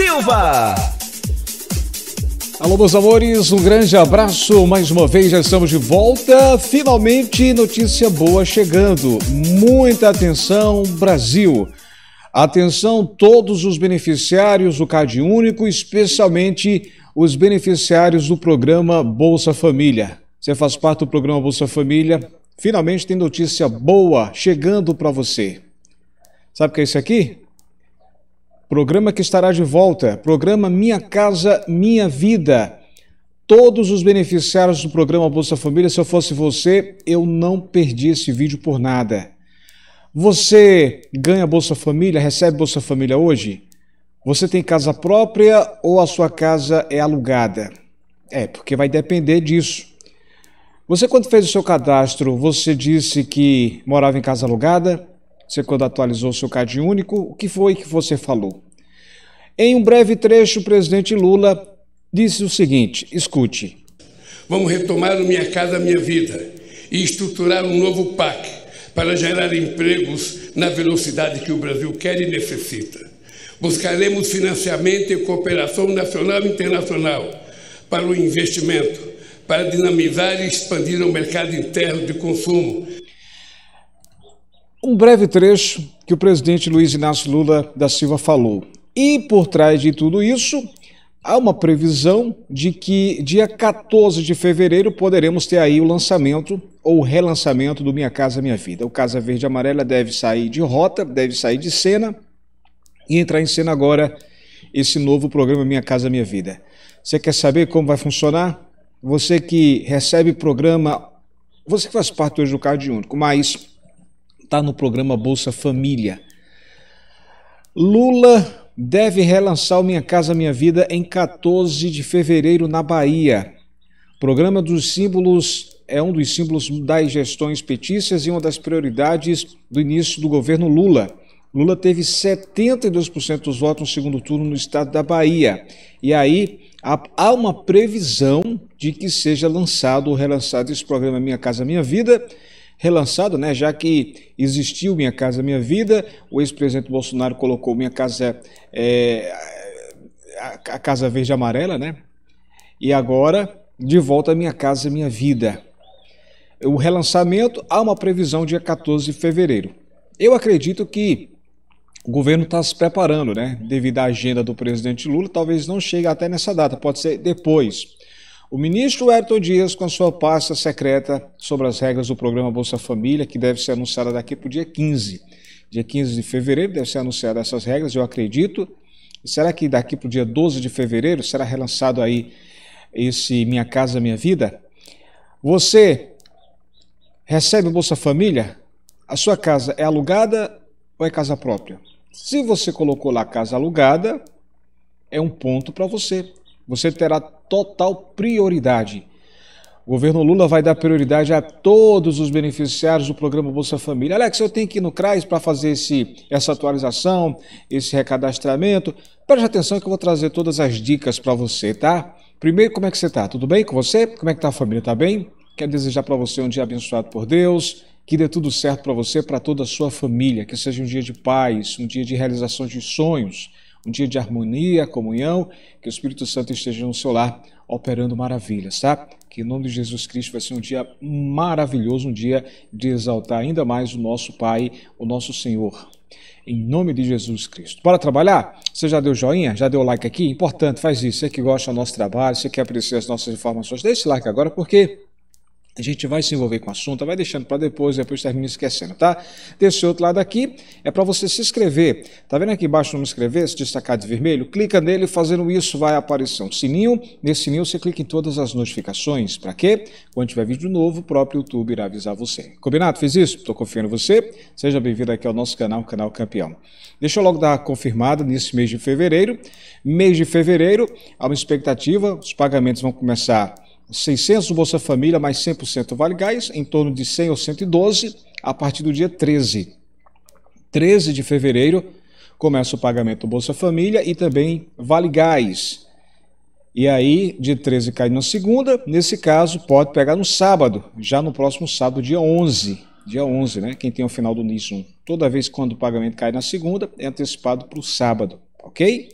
Silva. Alô, meus amores, um grande abraço. Mais uma vez já estamos de volta. Finalmente, notícia boa chegando. Muita atenção, Brasil. Atenção, todos os beneficiários do CAD Único, especialmente os beneficiários do programa Bolsa Família. Você faz parte do programa Bolsa Família? Finalmente tem notícia boa chegando para você. Sabe o que é isso aqui? Programa que estará de volta. Programa Minha Casa Minha Vida. Todos os beneficiários do programa Bolsa Família, se eu fosse você, eu não perdi esse vídeo por nada. Você ganha Bolsa Família, recebe Bolsa Família hoje? Você tem casa própria ou a sua casa é alugada? É, porque vai depender disso. Você, quando fez o seu cadastro, você disse que morava em casa alugada? Você quando atualizou seu CAD único, o que foi que você falou? Em um breve trecho, o presidente Lula disse o seguinte: escute. Vamos retomar o Minha Casa Minha Vida e estruturar um novo PAC para gerar empregos na velocidade que o Brasil quer e necessita. Buscaremos financiamento e cooperação nacional e internacional para o investimento, para dinamizar e expandir o mercado interno de consumo, um breve trecho que o presidente Luiz Inácio Lula da Silva falou. E por trás de tudo isso, há uma previsão de que dia 14 de fevereiro poderemos ter aí o lançamento ou relançamento do Minha Casa Minha Vida. O Casa Verde Amarela deve sair de rota, deve sair de cena e entrar em cena agora esse novo programa Minha Casa Minha Vida. Você quer saber como vai funcionar? Você que recebe programa, você que faz parte hoje do Cardiúnico, Único, mas está no programa Bolsa Família. Lula deve relançar o Minha Casa Minha Vida em 14 de fevereiro na Bahia. O programa dos símbolos é um dos símbolos das gestões petistas e uma das prioridades do início do governo Lula. Lula teve 72% dos votos no segundo turno no estado da Bahia. E aí há uma previsão de que seja lançado ou relançado esse programa Minha Casa Minha Vida relançado, né? já que existiu Minha Casa Minha Vida, o ex-presidente Bolsonaro colocou Minha Casa é, a Casa Verde Amarela, né? E agora, de volta à Minha Casa Minha Vida. O relançamento há uma previsão dia 14 de fevereiro. Eu acredito que o governo está se preparando, né? Devido à agenda do presidente Lula, talvez não chegue até nessa data, pode ser depois. O ministro Ayrton Dias, com a sua pasta secreta sobre as regras do programa Bolsa Família, que deve ser anunciada daqui para o dia 15. Dia 15 de fevereiro deve ser anunciada essas regras, eu acredito. Será que daqui para o dia 12 de fevereiro será relançado aí esse Minha Casa Minha Vida? Você recebe Bolsa Família? A sua casa é alugada ou é casa própria? Se você colocou lá casa alugada, é um ponto para você. Você terá total prioridade. O governo Lula vai dar prioridade a todos os beneficiários do programa Bolsa Família. Alex, eu tenho que ir no CRAS para fazer esse, essa atualização, esse recadastramento. Preste atenção que eu vou trazer todas as dicas para você, tá? Primeiro, como é que você está? Tudo bem com você? Como é que está a família? Tá bem? Quero desejar para você um dia abençoado por Deus, que dê tudo certo para você, para toda a sua família, que seja um dia de paz, um dia de realização de sonhos um dia de harmonia, comunhão, que o Espírito Santo esteja no seu lar operando maravilhas, tá? Que em nome de Jesus Cristo vai ser um dia maravilhoso, um dia de exaltar ainda mais o nosso Pai, o nosso Senhor. Em nome de Jesus Cristo. Bora trabalhar? Você já deu joinha? Já deu like aqui? Importante, faz isso. Você que gosta do nosso trabalho, você que aprecia as nossas informações, deixe like agora, porque a gente vai se envolver com o assunto, vai deixando para depois, depois termina esquecendo, tá? Desse outro lado aqui é para você se inscrever. Tá vendo aqui embaixo no me inscrever, se destacar de vermelho? Clica nele, fazendo isso vai aparecer um sininho. Nesse sininho você clica em todas as notificações. Para quê? Quando tiver vídeo novo, o próprio YouTube irá avisar você. Combinado? Fiz isso? Estou confiando em você. Seja bem-vindo aqui ao nosso canal, Canal Campeão. Deixa eu logo dar confirmada nesse mês de fevereiro. Mês de fevereiro, há uma expectativa, os pagamentos vão começar 600 Bolsa Família mais 100% Vale Gás, em torno de 100 ou 112, a partir do dia 13. 13 de fevereiro começa o pagamento Bolsa Família e também Vale Gás. E aí, de 13 cai na segunda, nesse caso pode pegar no sábado, já no próximo sábado, dia 11. Dia 11, né? Quem tem o final do NIS 1. Toda vez quando o pagamento cai na segunda, é antecipado para o sábado, ok?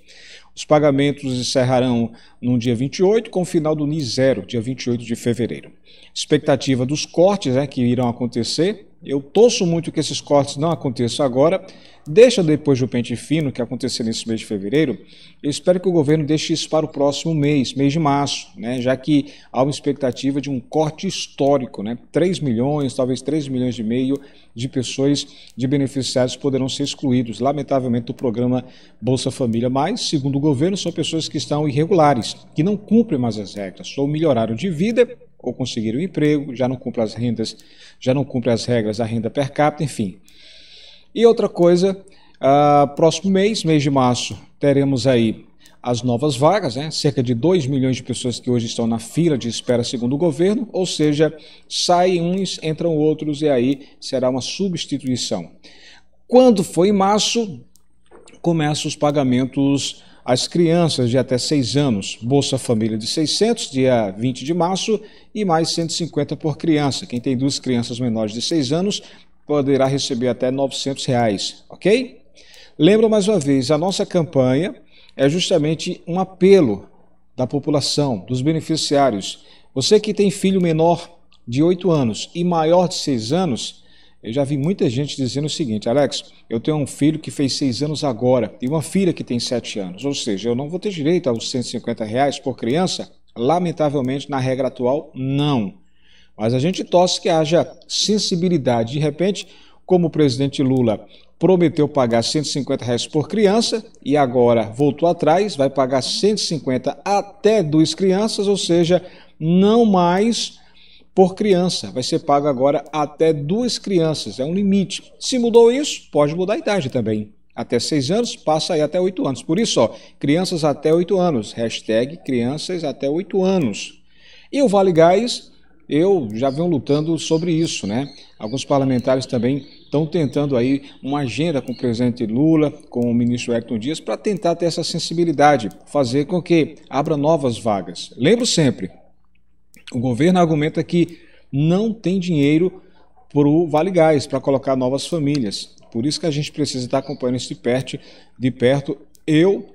Os pagamentos encerrarão no dia 28, com o final do NI 0 dia 28 de fevereiro. Expectativa dos cortes né, que irão acontecer eu torço muito que esses cortes não aconteçam agora. Deixa depois do pente fino, que aconteceu nesse mês de fevereiro. Eu espero que o governo deixe isso para o próximo mês, mês de março, né? já que há uma expectativa de um corte histórico. Né? 3 milhões, talvez 3 milhões e meio de pessoas, de beneficiários, poderão ser excluídos, lamentavelmente, do programa Bolsa Família. Mas, segundo o governo, são pessoas que estão irregulares, que não cumprem mais as regras, ou melhoraram de vida ou conseguir um emprego, já não cumpre as rendas, já não cumpre as regras da renda per capita, enfim. E outra coisa, uh, próximo mês, mês de março, teremos aí as novas vagas, né? cerca de 2 milhões de pessoas que hoje estão na fila de espera segundo o governo, ou seja, saem uns, entram outros e aí será uma substituição. Quando foi em março, começam os pagamentos as crianças de até 6 anos, Bolsa Família de 600, dia 20 de março, e mais 150 por criança. Quem tem duas crianças menores de 6 anos poderá receber até 900 reais, ok? Lembro mais uma vez, a nossa campanha é justamente um apelo da população, dos beneficiários. Você que tem filho menor de 8 anos e maior de 6 anos, eu já vi muita gente dizendo o seguinte: Alex, eu tenho um filho que fez seis anos agora e uma filha que tem sete anos, ou seja, eu não vou ter direito aos 150 reais por criança? Lamentavelmente, na regra atual, não. Mas a gente torce que haja sensibilidade. De repente, como o presidente Lula prometeu pagar 150 reais por criança e agora voltou atrás, vai pagar 150 até duas crianças, ou seja, não mais por criança. Vai ser pago agora até duas crianças, é um limite. Se mudou isso, pode mudar a idade também. Até seis anos, passa aí até oito anos. Por isso, ó, crianças até oito anos, hashtag crianças até oito anos. E o Vale Gás, eu já venho lutando sobre isso, né? Alguns parlamentares também estão tentando aí uma agenda com o presidente Lula, com o ministro Hector Dias, para tentar ter essa sensibilidade, fazer com que abra novas vagas. Lembro sempre, o governo argumenta que não tem dinheiro para o Vale Gás, para colocar novas famílias. Por isso que a gente precisa estar acompanhando isso de perto. De perto. Eu,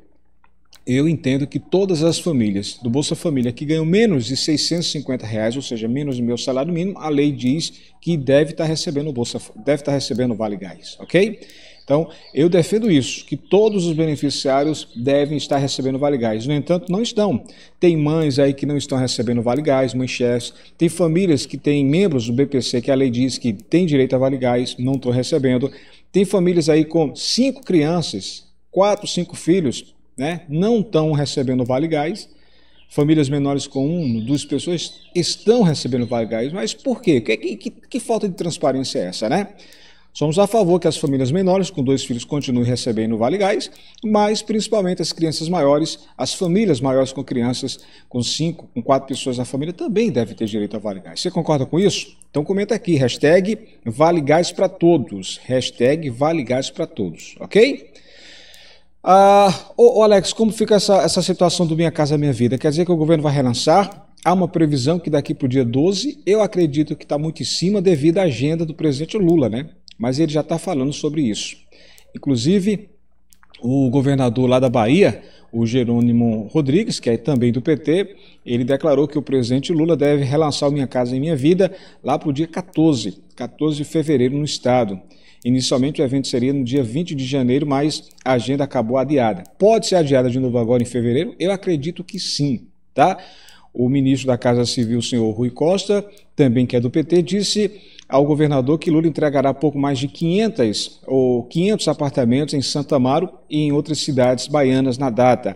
eu entendo que todas as famílias do Bolsa Família que ganham menos de 650 reais, ou seja, menos do meu salário mínimo, a lei diz que deve estar tá recebendo o Bolsa, deve estar tá recebendo o Vale Gás, ok? Então, eu defendo isso, que todos os beneficiários devem estar recebendo Vale Gás. No entanto, não estão. Tem mães aí que não estão recebendo Vale Gás, mães chefes, tem famílias que têm membros do BPC que a lei diz que tem direito a Vale Gás, não estão recebendo. Tem famílias aí com cinco crianças, quatro, cinco filhos, né? Não estão recebendo Vale Gás. Famílias menores com um, duas pessoas estão recebendo Vale Gás, mas por quê? Que, que, que falta de transparência é essa, né? Somos a favor que as famílias menores com dois filhos continuem recebendo o Vale Gás, mas principalmente as crianças maiores, as famílias maiores com crianças com cinco, com quatro pessoas na família também devem ter direito ao Vale Gás. Você concorda com isso? Então comenta aqui, hashtag Vale Gás para todos, hashtag Vale Gás para todos, ok? Ah, ô, ô Alex, como fica essa, essa situação do Minha Casa Minha Vida? Quer dizer que o governo vai relançar? Há uma previsão que daqui para o dia 12, eu acredito que está muito em cima devido à agenda do presidente Lula, né? mas ele já está falando sobre isso. Inclusive, o governador lá da Bahia, o Jerônimo Rodrigues, que é também do PT, ele declarou que o presidente Lula deve relançar o Minha Casa e Minha Vida lá para o dia 14, 14 de fevereiro no Estado. Inicialmente o evento seria no dia 20 de janeiro, mas a agenda acabou adiada. Pode ser adiada de novo agora em fevereiro? Eu acredito que sim, tá? O ministro da Casa Civil, senhor Rui Costa, também que é do PT, disse ao governador que Lula entregará pouco mais de 500 ou 500 apartamentos em Santa Amaro e em outras cidades baianas na data.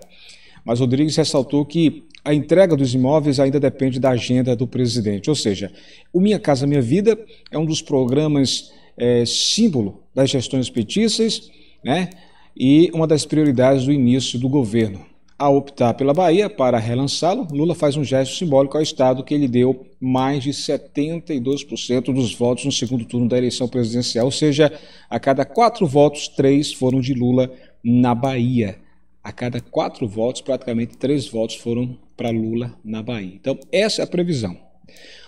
Mas Rodrigues ressaltou que a entrega dos imóveis ainda depende da agenda do presidente. Ou seja, o Minha Casa Minha Vida é um dos programas é, símbolo das gestões petistas né, e uma das prioridades do início do governo a optar pela Bahia para relançá-lo, Lula faz um gesto simbólico ao Estado que ele deu mais de 72% dos votos no segundo turno da eleição presidencial, ou seja, a cada quatro votos, três foram de Lula na Bahia. A cada quatro votos, praticamente três votos foram para Lula na Bahia. Então, essa é a previsão.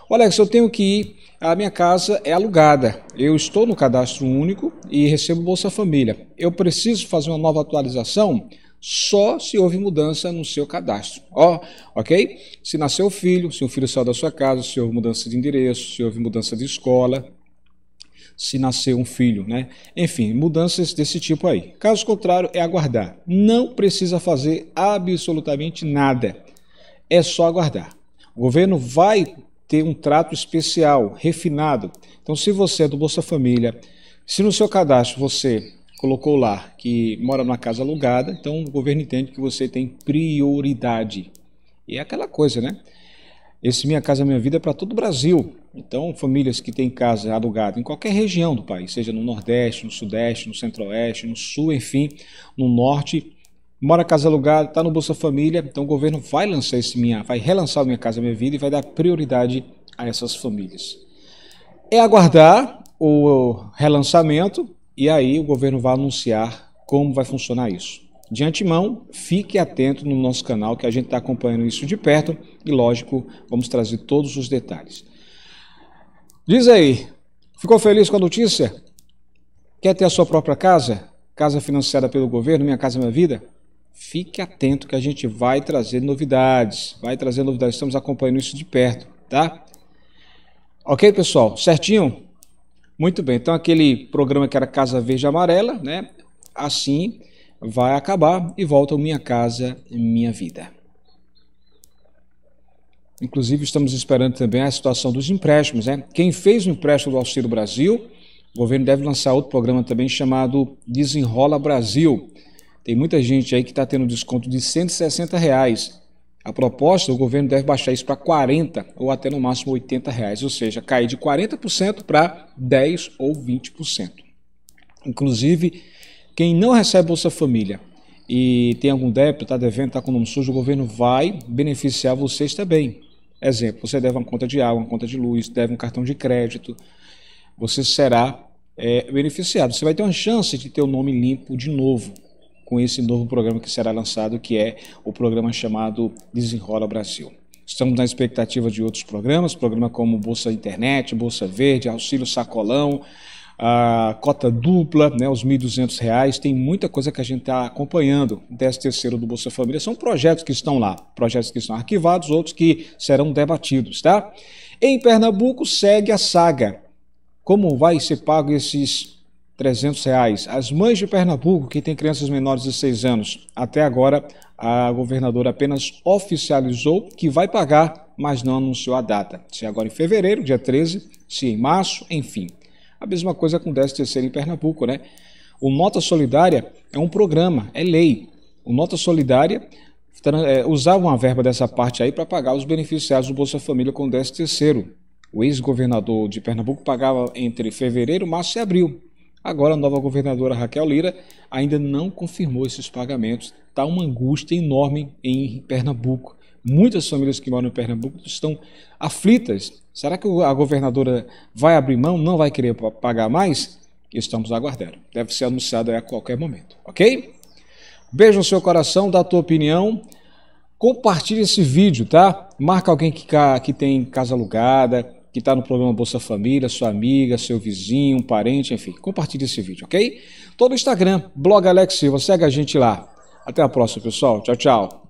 Alex, eu tenho que ir, a minha casa é alugada. Eu estou no cadastro único e recebo Bolsa Família. Eu preciso fazer uma nova atualização? só se houve mudança no seu cadastro. Ó, oh, ok? Se nasceu filho, se o filho saiu da sua casa, se houve mudança de endereço, se houve mudança de escola, se nasceu um filho, né? Enfim, mudanças desse tipo aí. Caso contrário, é aguardar. Não precisa fazer absolutamente nada. É só aguardar. O governo vai ter um trato especial, refinado. Então, se você é do Bolsa Família, se no seu cadastro você colocou lá que mora numa casa alugada, então o governo entende que você tem prioridade. E é aquela coisa, né? Esse Minha Casa Minha Vida é para todo o Brasil. Então, famílias que têm casa alugada em qualquer região do país, seja no Nordeste, no Sudeste, no Centro-Oeste, no Sul, enfim, no Norte, mora casa alugada, está no Bolsa Família, então o governo vai lançar esse minha, vai relançar Minha Casa Minha Vida e vai dar prioridade a essas famílias. É aguardar o relançamento, e aí o governo vai anunciar como vai funcionar isso. De antemão, fique atento no nosso canal que a gente está acompanhando isso de perto e, lógico, vamos trazer todos os detalhes. Diz aí, ficou feliz com a notícia? Quer ter a sua própria casa? Casa financiada pelo governo, Minha Casa Minha Vida? Fique atento que a gente vai trazer novidades. Vai trazer novidades, estamos acompanhando isso de perto, tá? Ok, pessoal? Certinho? Muito bem, então aquele programa que era Casa Verde Amarela, né? Assim vai acabar e volta Minha Casa Minha Vida. Inclusive, estamos esperando também a situação dos empréstimos. Né? Quem fez o empréstimo do Auxílio Brasil, o governo deve lançar outro programa também chamado Desenrola Brasil. Tem muita gente aí que está tendo desconto de 160 reais a proposta, o governo deve baixar isso para 40 ou até no máximo 80 reais, ou seja, cair de 40% para 10 ou 20%. Inclusive, quem não recebe Bolsa Família e tem algum débito, está devendo, está com nome sujo, o governo vai beneficiar vocês também. Exemplo, você deve uma conta de água, uma conta de luz, deve um cartão de crédito, você será é, beneficiado. Você vai ter uma chance de ter o nome limpo de novo com esse novo programa que será lançado, que é o programa chamado Desenrola Brasil. Estamos na expectativa de outros programas, programa como Bolsa Internet, Bolsa Verde, Auxílio Sacolão, a cota dupla, né, os R$ 1.200, tem muita coisa que a gente está acompanhando. O 13 terceiro do Bolsa Família são projetos que estão lá, projetos que estão arquivados, outros que serão debatidos, tá? Em Pernambuco segue a saga. Como vai ser pago esses 300 reais. As mães de Pernambuco que têm crianças menores de 6 anos, até agora a governadora apenas oficializou que vai pagar, mas não anunciou a data. Se é agora em fevereiro, dia 13, se em março, enfim. A mesma coisa acontece terceiro em Pernambuco, né? O Nota Solidária é um programa, é lei. O Nota Solidária é, usava uma verba dessa parte aí para pagar os beneficiários do Bolsa Família com 13 terceiro. O ex-governador de Pernambuco pagava entre fevereiro, março e abril. Agora, a nova governadora Raquel Lira ainda não confirmou esses pagamentos. Está uma angústia enorme em Pernambuco. Muitas famílias que moram em Pernambuco estão aflitas. Será que a governadora vai abrir mão, não vai querer pagar mais? Estamos aguardando. Deve ser anunciado a qualquer momento, ok? Beijo no seu coração, dá a tua opinião. Compartilhe esse vídeo, tá? Marca alguém que, que tem casa alugada, que está no programa Bolsa Família, sua amiga, seu vizinho, um parente, enfim. Compartilhe esse vídeo, ok? Todo o Instagram, blog Alex Silva, segue a gente lá. Até a próxima, pessoal. Tchau, tchau.